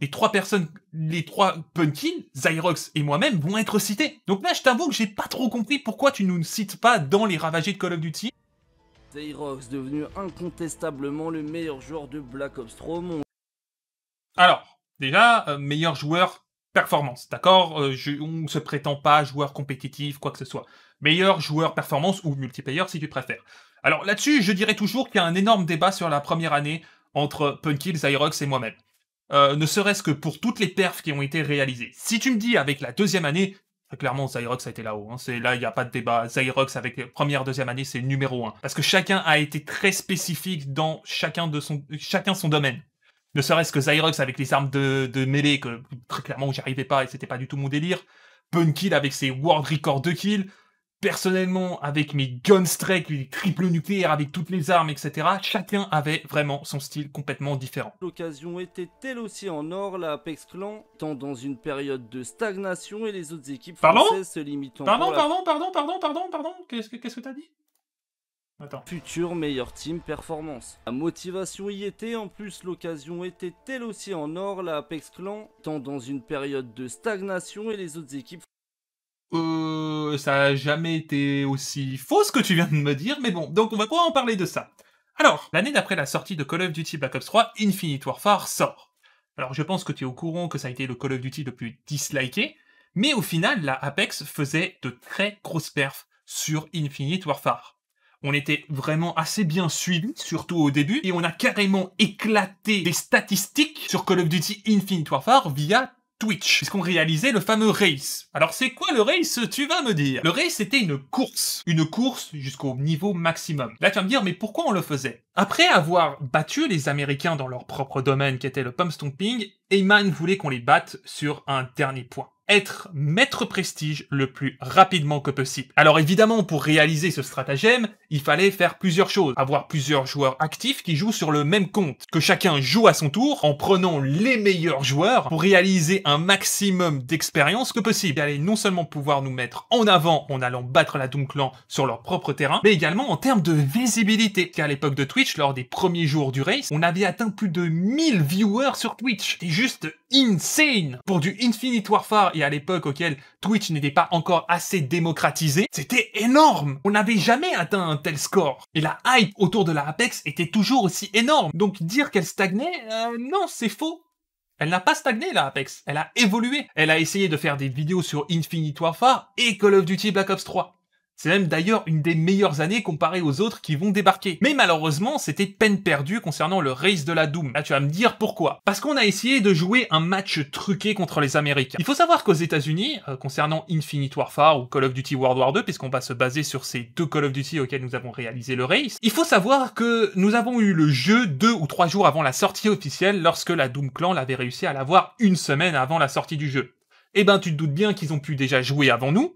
Les trois personnes, les trois Punkin, Zyrox et moi-même vont être cités. Donc là, je t'avoue que j'ai pas trop compris pourquoi tu nous cites pas dans les ravagés de Call of Duty. Zyrox, devenu incontestablement le meilleur joueur de Black Ops 3 au monde. Alors, déjà, euh, meilleur joueur performance, d'accord euh, On ne se prétend pas joueur compétitif, quoi que ce soit. Meilleur joueur performance ou multiplayer si tu préfères. Alors là-dessus, je dirais toujours qu'il y a un énorme débat sur la première année entre Punkil, Xyrox et moi-même. Euh, ne serait-ce que pour toutes les perfs qui ont été réalisées. Si tu me dis avec la deuxième année, clairement Zyrox a été là-haut. Hein, c'est là, il n'y a pas de débat. Xyrox avec première, deuxième année, c'est numéro un. Parce que chacun a été très spécifique dans chacun de son, chacun son domaine ne serait-ce que Zyrox avec les armes de, de mêlée, que très clairement arrivais pas et c'était pas du tout mon délire. Punkill avec ses world record de kill. Personnellement, avec mes gunstrikes, les triple nucléaires, avec toutes les armes, etc., chacun avait vraiment son style complètement différent. L'occasion était elle aussi en or, la Apex Clan, tant dans une période de stagnation et les autres équipes se limitant. Pardon, pardon, pardon, pardon, pardon, pardon, pardon, qu'est-ce que t'as ce que dit Attends. Futur meilleur team performance. La motivation y était, en plus l'occasion était elle aussi en or, la Apex Clan, étant dans une période de stagnation et les autres équipes. Euh, ça a jamais été aussi faux ce que tu viens de me dire, mais bon, donc on va pouvoir en parler de ça. Alors, l'année d'après la sortie de Call of Duty Black Ops 3, Infinite Warfare sort. Alors je pense que tu es au courant que ça a été le Call of Duty le plus disliké, mais au final, la Apex faisait de très grosses perfs sur Infinite Warfare on était vraiment assez bien suivi, surtout au début, et on a carrément éclaté des statistiques sur Call of Duty Infinite Warfare via Twitch, puisqu'on réalisait le fameux race. Alors c'est quoi le race, tu vas me dire Le race, c'était une course. Une course jusqu'au niveau maximum. Là, tu vas me dire, mais pourquoi on le faisait Après avoir battu les Américains dans leur propre domaine, qui était le pump stomping, Heyman voulait qu'on les batte sur un dernier point être maître prestige le plus rapidement que possible. Alors évidemment, pour réaliser ce stratagème, il fallait faire plusieurs choses. Avoir plusieurs joueurs actifs qui jouent sur le même compte. Que chacun joue à son tour en prenant les meilleurs joueurs pour réaliser un maximum d'expérience que possible. Et aller non seulement pouvoir nous mettre en avant en allant battre la Doom Clan sur leur propre terrain, mais également en termes de visibilité. Car à l'époque de Twitch, lors des premiers jours du race, on avait atteint plus de 1000 viewers sur Twitch. C'est juste insane! Pour du Infinite Warfare et à l'époque auquel Twitch n'était pas encore assez démocratisé, c'était énorme. On n'avait jamais atteint un tel score. Et la hype autour de la Apex était toujours aussi énorme. Donc dire qu'elle stagnait, euh, non, c'est faux. Elle n'a pas stagné, la Apex. Elle a évolué. Elle a essayé de faire des vidéos sur Infinite Warfare et Call of Duty Black Ops 3. C'est même d'ailleurs une des meilleures années comparées aux autres qui vont débarquer. Mais malheureusement, c'était peine perdue concernant le race de la Doom. Là, tu vas me dire pourquoi. Parce qu'on a essayé de jouer un match truqué contre les Américains. Il faut savoir qu'aux États-Unis, euh, concernant Infinite Warfare ou Call of Duty World War 2, puisqu'on va se baser sur ces deux Call of Duty auxquels nous avons réalisé le race, il faut savoir que nous avons eu le jeu deux ou trois jours avant la sortie officielle lorsque la Doom Clan l'avait réussi à l'avoir une semaine avant la sortie du jeu. Eh ben, tu te doutes bien qu'ils ont pu déjà jouer avant nous,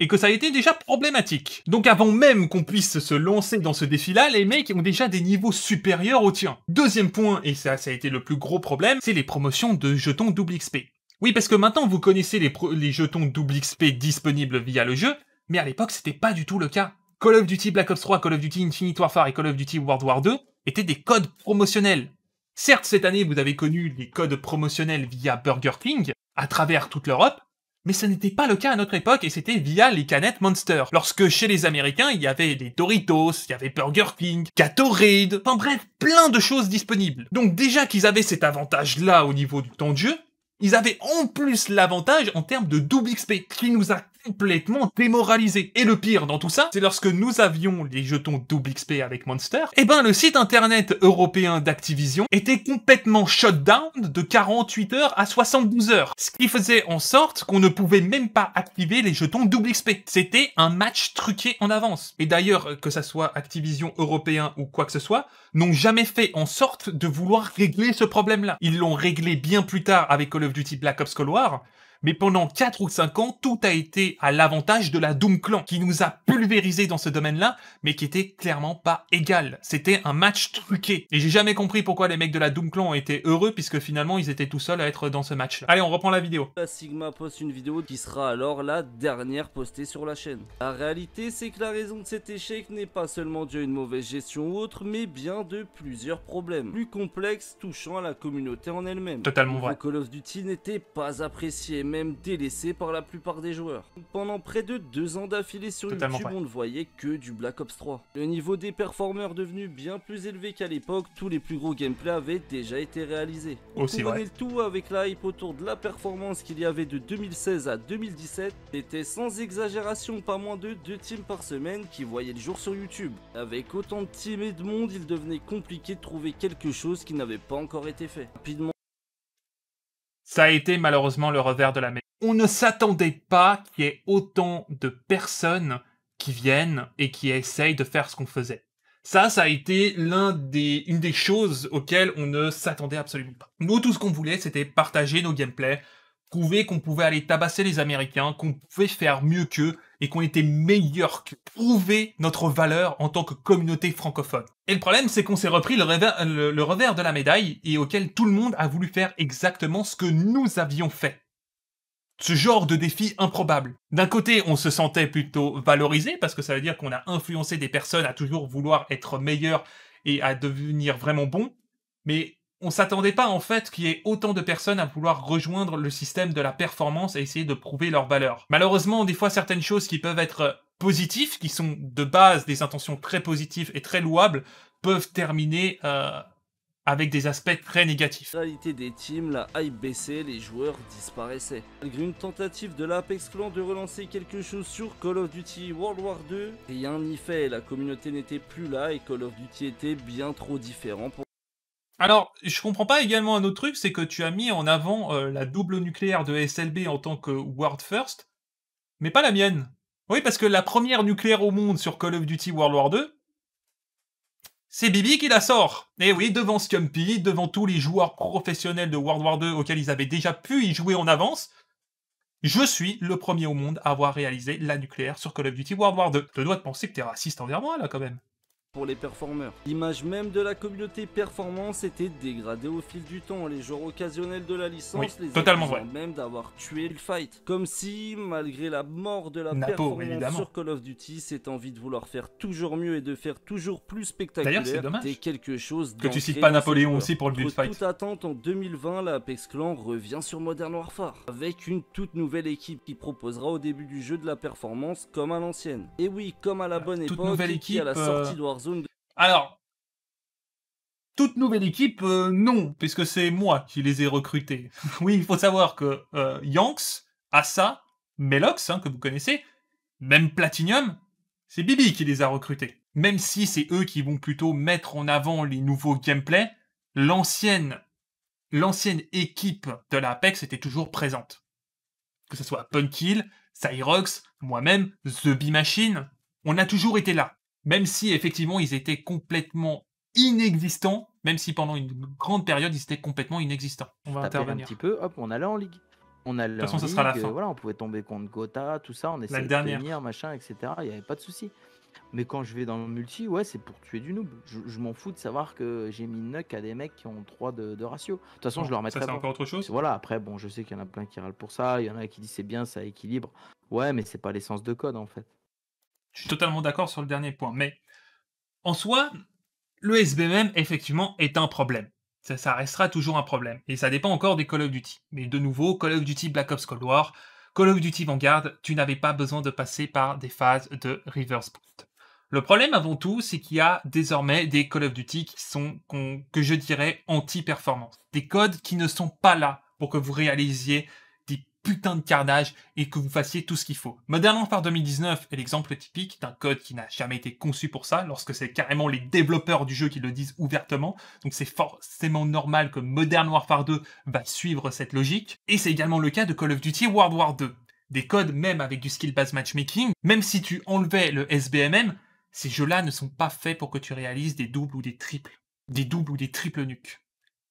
et que ça a été déjà problématique. Donc avant même qu'on puisse se lancer dans ce défi-là, les mecs ont déjà des niveaux supérieurs aux tiens. Deuxième point, et ça, a été le plus gros problème, c'est les promotions de jetons double XP. Oui, parce que maintenant vous connaissez les, les jetons double XP disponibles via le jeu, mais à l'époque c'était pas du tout le cas. Call of Duty Black Ops 3, Call of Duty Infinite Warfare et Call of Duty World War 2 étaient des codes promotionnels. Certes, cette année vous avez connu les codes promotionnels via Burger King à travers toute l'Europe, mais ce n'était pas le cas à notre époque et c'était via les canettes Monster. Lorsque chez les Américains, il y avait des Doritos, il y avait Burger King, Gatorade, enfin bref, plein de choses disponibles. Donc déjà qu'ils avaient cet avantage-là au niveau du temps de jeu, ils avaient en plus l'avantage en termes de double XP, qui nous a complètement démoralisé. Et le pire dans tout ça, c'est lorsque nous avions les jetons double XP avec Monster, et eh ben le site internet européen d'Activision était complètement shut down de 48 heures à 72 heures, ce qui faisait en sorte qu'on ne pouvait même pas activer les jetons double XP. C'était un match truqué en avance. Et d'ailleurs, euh, que ça soit Activision européen ou quoi que ce soit, n'ont jamais fait en sorte de vouloir régler ce problème-là. Ils l'ont réglé bien plus tard avec Call of Duty Black Ops Cold War, mais pendant 4 ou 5 ans, tout a été à l'avantage de la Doom Clan, qui nous a pulvérisé dans ce domaine-là, mais qui était clairement pas égal. C'était un match truqué. Et j'ai jamais compris pourquoi les mecs de la Doom Clan ont été heureux, puisque finalement, ils étaient tout seuls à être dans ce match. Allez, on reprend la vidéo. La Sigma poste une vidéo qui sera alors la dernière postée sur la chaîne. La réalité, c'est que la raison de cet échec n'est pas seulement due à une mauvaise gestion ou autre, mais bien de plusieurs problèmes, plus complexes touchant à la communauté en elle-même. Totalement vrai. Call of Duty n'était pas apprécié, même délaissé par la plupart des joueurs. Pendant près de deux ans d'affilée sur YouTube, on ne voyait que du Black Ops 3. Le niveau des performeurs devenu bien plus élevé qu'à l'époque, tous les plus gros gameplays avaient déjà été réalisés. On Aussi le tout avec la hype autour de la performance qu'il y avait de 2016 à 2017. C'était sans exagération pas moins de deux teams par semaine qui voyaient le jour sur YouTube. Avec autant de teams et de monde, il devenait compliqué de trouver quelque chose qui n'avait pas encore été fait. Rapidement, ça a été malheureusement le revers de la médaille. On ne s'attendait pas qu'il y ait autant de personnes qui viennent et qui essayent de faire ce qu'on faisait. Ça, ça a été l'un des, une des choses auxquelles on ne s'attendait absolument pas. Nous, tout ce qu'on voulait, c'était partager nos gameplays, prouver qu'on pouvait aller tabasser les Américains, qu'on pouvait faire mieux qu'eux et qu'on était meilleur que prouver notre valeur en tant que communauté francophone. Et le problème, c'est qu'on s'est repris euh, le revers, de la médaille et auquel tout le monde a voulu faire exactement ce que nous avions fait ce genre de défi improbable. D'un côté, on se sentait plutôt valorisé parce que ça veut dire qu'on a influencé des personnes à toujours vouloir être meilleur et à devenir vraiment bon, mais on s'attendait pas en fait qu'il y ait autant de personnes à vouloir rejoindre le système de la performance et essayer de prouver leur valeur. Malheureusement, des fois certaines choses qui peuvent être positives, qui sont de base des intentions très positives et très louables, peuvent terminer euh, avec des aspects très négatifs. La réalité des teams, la hype baissait, les joueurs disparaissaient. Malgré une tentative de l'Apex Clan de relancer quelque chose sur Call of Duty World War 2, rien n'y fait, la communauté n'était plus là et Call of Duty était bien trop différent pour alors, je comprends pas également un autre truc, c'est que tu as mis en avant euh, la double nucléaire de SLB en tant que World First, mais pas la mienne. Oui, parce que la première nucléaire au monde sur Call of Duty World War 2, c'est Bibi qui la sort. Et eh oui, devant Scumpy, devant tous les joueurs professionnels de World War 2 auxquels ils avaient déjà pu y jouer en avance, je suis le premier au monde à avoir réalisé la nucléaire sur Call of Duty World War 2. Je dois te penser que t'es raciste envers moi, là, quand même pour les performeurs. L'image même de la communauté performance était dégradée au fil du temps. Les joueurs occasionnels de la licence les totalement même d'avoir tué le fight. Comme si, malgré la mort de la Napo, performance sur Call of Duty, cette envie de vouloir faire toujours mieux et de faire toujours plus spectaculaire était quelque chose Que tu cites pas Napoléon aussi pour le build fight. toute attente, en 2020, la Apex Clan revient sur Modern Warfare avec une toute nouvelle équipe qui proposera au début du jeu de la performance comme à l'ancienne. Et oui, comme à la euh, bonne époque, nouvelle à la sortie euh, alors, toute nouvelle équipe, euh, non, puisque c'est moi qui les ai recrutés. oui, il faut savoir que euh, Yanks, Asa, Melox, hein, que vous connaissez, même Platinum, c'est Bibi qui les a recrutés. Même si c'est eux qui vont plutôt mettre en avant les nouveaux gameplays, l'ancienne, l'ancienne équipe de l'Apex était toujours présente. Que ce soit Punkill, Cyrox, moi-même, The b Machine, on a toujours été là même si effectivement ils étaient complètement inexistants, même si pendant une grande période ils étaient complètement inexistants. On va intervenir un petit peu, hop, on allait en ligue. On de toute façon, sera on pouvait tomber contre Gotha, tout ça, on essayait de tenir, machin, etc. Il n'y avait pas de souci. Mais quand je vais dans le multi, ouais, c'est pour tuer du noob. Je, m'en fous de savoir que j'ai mis nuck à des mecs qui ont 3 de, ratio. De toute façon, je leur mettrai. Ça, c'est encore autre chose Voilà, après, bon, je sais qu'il y en a plein qui râlent pour ça. Il y en a qui disent c'est bien, ça équilibre. Ouais, mais c'est pas l'essence de code en fait. Je suis totalement d'accord sur le dernier point. Mais en soi, le SBMM, effectivement, est un problème. Ça, restera toujours un problème. Et ça dépend encore des Call of Duty. Mais de nouveau, Call of Duty Black Ops Cold War, Call of Duty Vanguard, tu n'avais pas besoin de passer par des phases de reverse boost. Le problème avant tout, c'est qu'il y a désormais des Call of Duty qui sont, que je dirais, anti-performance. Des codes qui ne sont pas là pour que vous réalisiez putain de carnage et que vous fassiez tout ce qu'il faut. Modern Warfare 2019 est l'exemple typique d'un code qui n'a jamais été conçu pour ça, lorsque c'est carrément les développeurs du jeu qui le disent ouvertement, donc c'est forcément normal que Modern Warfare 2 va suivre cette logique, et c'est également le cas de Call of Duty World War 2. Des codes même avec du skill-based matchmaking, même si tu enlevais le SBMM, ces jeux-là ne sont pas faits pour que tu réalises des doubles ou des triples, des doubles ou des triples nuques.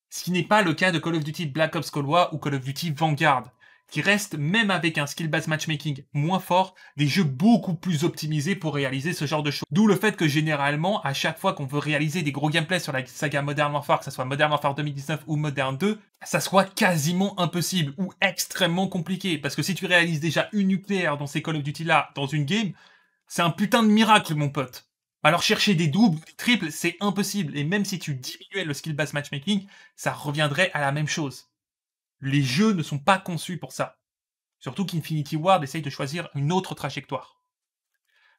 Ce qui n'est pas le cas de Call of Duty Black Ops Cold War ou Call of Duty Vanguard, qui reste même avec un skill-based matchmaking moins fort, des jeux beaucoup plus optimisés pour réaliser ce genre de choses. D'où le fait que généralement, à chaque fois qu'on veut réaliser des gros gameplays sur la saga Modern Warfare, que ce soit Modern Warfare 2019 ou Modern 2, ça soit quasiment impossible ou extrêmement compliqué. Parce que si tu réalises déjà une nucléaire dans ces Call of Duty-là, dans une game, c'est un putain de miracle, mon pote. Alors chercher des doubles, des triples, c'est impossible. Et même si tu diminuais le skill-based matchmaking, ça reviendrait à la même chose les jeux ne sont pas conçus pour ça. Surtout qu'Infinity Ward essaye de choisir une autre trajectoire.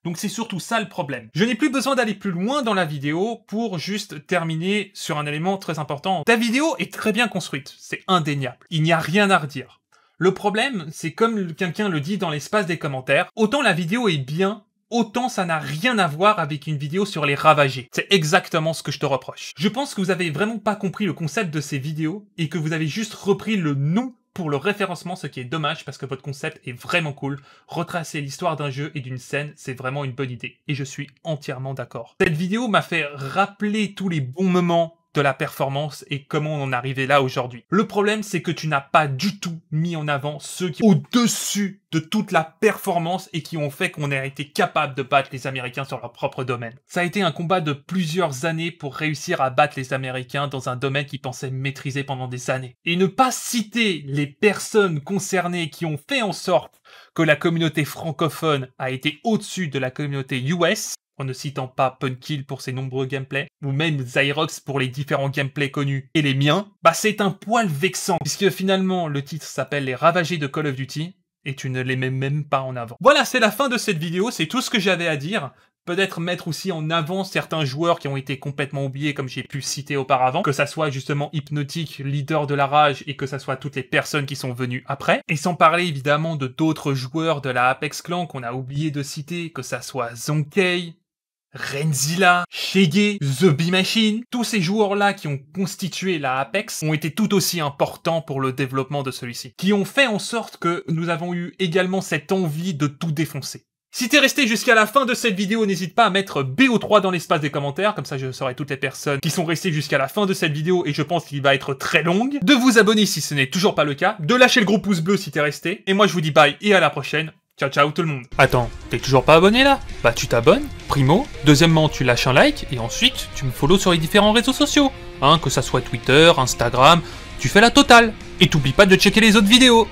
Donc c'est surtout ça le problème. Je n'ai plus besoin d'aller plus loin dans la vidéo pour juste terminer sur un élément très important. Ta vidéo est très bien construite, c'est indéniable. Il n'y a rien à redire. Le problème, c'est comme quelqu'un le dit dans l'espace des commentaires, autant la vidéo est bien, autant ça n'a rien à voir avec une vidéo sur les ravagés. C'est exactement ce que je te reproche. Je pense que vous avez vraiment pas compris le concept de ces vidéos et que vous avez juste repris le nom pour le référencement, ce qui est dommage parce que votre concept est vraiment cool. Retracer l'histoire d'un jeu et d'une scène, c'est vraiment une bonne idée. Et je suis entièrement d'accord. Cette vidéo m'a fait rappeler tous les bons moments de la performance et comment on en arrivait là aujourd'hui. Le problème, c'est que tu n'as pas du tout mis en avant ceux qui au-dessus de toute la performance et qui ont fait qu'on a été capable de battre les Américains sur leur propre domaine. Ça a été un combat de plusieurs années pour réussir à battre les Américains dans un domaine qu'ils pensaient maîtriser pendant des années. Et ne pas citer les personnes concernées qui ont fait en sorte que la communauté francophone a été au-dessus de la communauté US, en ne citant pas Punkill pour ses nombreux gameplays, ou même Xyrox pour les différents gameplays connus et les miens, bah c'est un poil vexant, puisque finalement le titre s'appelle Les Ravagés de Call of Duty, et tu ne les mets même pas en avant. Voilà, c'est la fin de cette vidéo, c'est tout ce que j'avais à dire. Peut-être mettre aussi en avant certains joueurs qui ont été complètement oubliés, comme j'ai pu citer auparavant, que ça soit justement Hypnotique, leader de la rage, et que ça soit toutes les personnes qui sont venues après. Et sans parler évidemment de d'autres joueurs de la Apex Clan qu'on a oublié de citer, que ça soit Zonkei, Renzilla, Shege, The Bee Machine, tous ces joueurs-là qui ont constitué la Apex ont été tout aussi importants pour le développement de celui-ci, qui ont fait en sorte que nous avons eu également cette envie de tout défoncer. Si t'es resté jusqu'à la fin de cette vidéo, n'hésite pas à mettre BO3 dans l'espace des commentaires, comme ça je saurai toutes les personnes qui sont restées jusqu'à la fin de cette vidéo et je pense qu'il va être très longue. De vous abonner si ce n'est toujours pas le cas, de lâcher le gros pouce bleu si t'es resté, et moi je vous dis bye et à la prochaine Ciao ciao tout le monde. Attends, t'es toujours pas abonné là Bah tu t'abonnes, primo, deuxièmement tu lâches un like et ensuite tu me follows sur les différents réseaux sociaux, hein, que ça soit Twitter, Instagram, tu fais la totale. Et t'oublies pas de checker les autres vidéos.